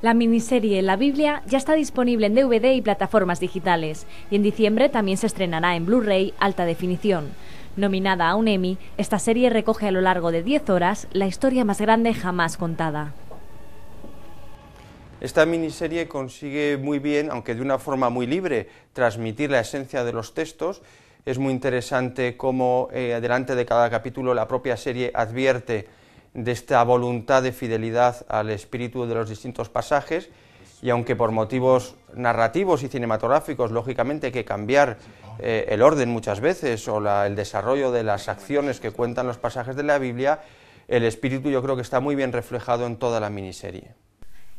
La miniserie La Biblia ya está disponible en DVD y plataformas digitales, y en diciembre también se estrenará en Blu-ray alta definición. Nominada a un Emmy, esta serie recoge a lo largo de 10 horas la historia más grande jamás contada. Esta miniserie consigue muy bien, aunque de una forma muy libre, transmitir la esencia de los textos. Es muy interesante cómo, eh, delante de cada capítulo, la propia serie advierte de esta voluntad de fidelidad al espíritu de los distintos pasajes y aunque por motivos narrativos y cinematográficos, lógicamente hay que cambiar eh, el orden muchas veces o el desarrollo de las acciones que cuentan los pasajes de la Biblia, el espíritu yo creo que está muy bien reflejado en toda la miniserie.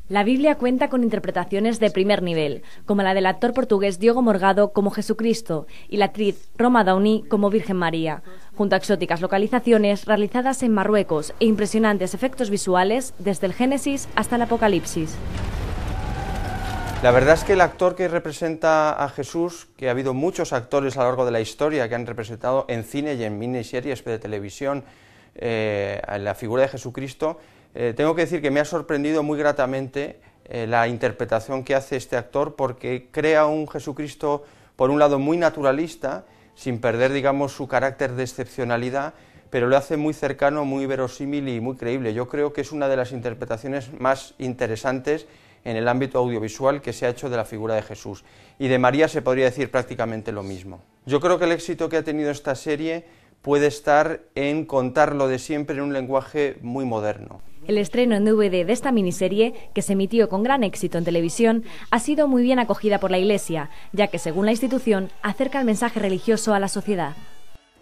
La Biblia cuenta con interpretaciones de primer nivel, como la del actor portugués Diogo Morgado como Jesucristo y la actriz Roma Downey como Virgen María, junto a exóticas localizaciones realizadas en Marruecos e impresionantes efectos visuales desde el Génesis hasta el Apocalipsis. La verdad es que el actor que representa a Jesús, que ha habido muchos actores a lo largo de la historia que han representado en cine y en miniseries de televisión, eh, la figura de Jesucristo, eh, tengo que decir que me ha sorprendido muy gratamente eh, la interpretación que hace este actor porque crea un Jesucristo, por un lado, muy naturalista, sin perder, digamos, su carácter de excepcionalidad, pero lo hace muy cercano, muy verosímil y muy creíble. Yo creo que es una de las interpretaciones más interesantes en el ámbito audiovisual que se ha hecho de la figura de Jesús. Y de María se podría decir prácticamente lo mismo. Yo creo que el éxito que ha tenido esta serie puede estar en contar lo de siempre en un lenguaje muy moderno. El estreno en DVD de esta miniserie, que se emitió con gran éxito en televisión, ha sido muy bien acogida por la Iglesia, ya que, según la institución, acerca el mensaje religioso a la sociedad.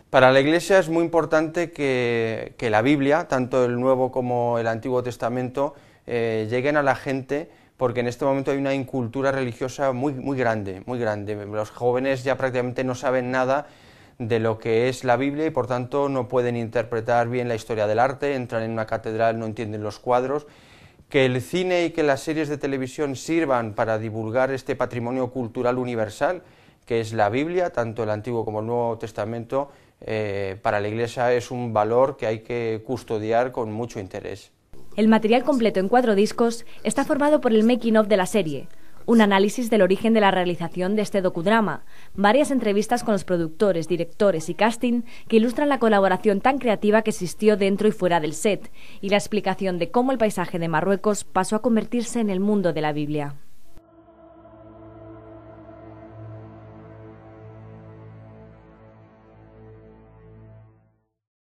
Para la Iglesia es muy importante que, la Biblia, tanto el Nuevo como el Antiguo Testamento, eh, lleguen a la gente porque en este momento hay una incultura religiosa muy, muy grande, muy grande. Los jóvenes ya prácticamente no saben nada de lo que es la Biblia y por tanto no pueden interpretar bien la historia del arte, entran en una catedral, no entienden los cuadros. Que el cine y que las series de televisión sirvan para divulgar este patrimonio cultural universal que es la Biblia, tanto el Antiguo como el Nuevo Testamento, eh, para la Iglesia es un valor que hay que custodiar con mucho interés. El material completo en cuatro discos está formado por el making of de la serie, un análisis del origen de la realización de este docudrama, varias entrevistas con los productores, directores y casting que ilustran la colaboración tan creativa que existió dentro y fuera del set, y la explicación de cómo el paisaje de Marruecos pasó a convertirse en el mundo de la Biblia.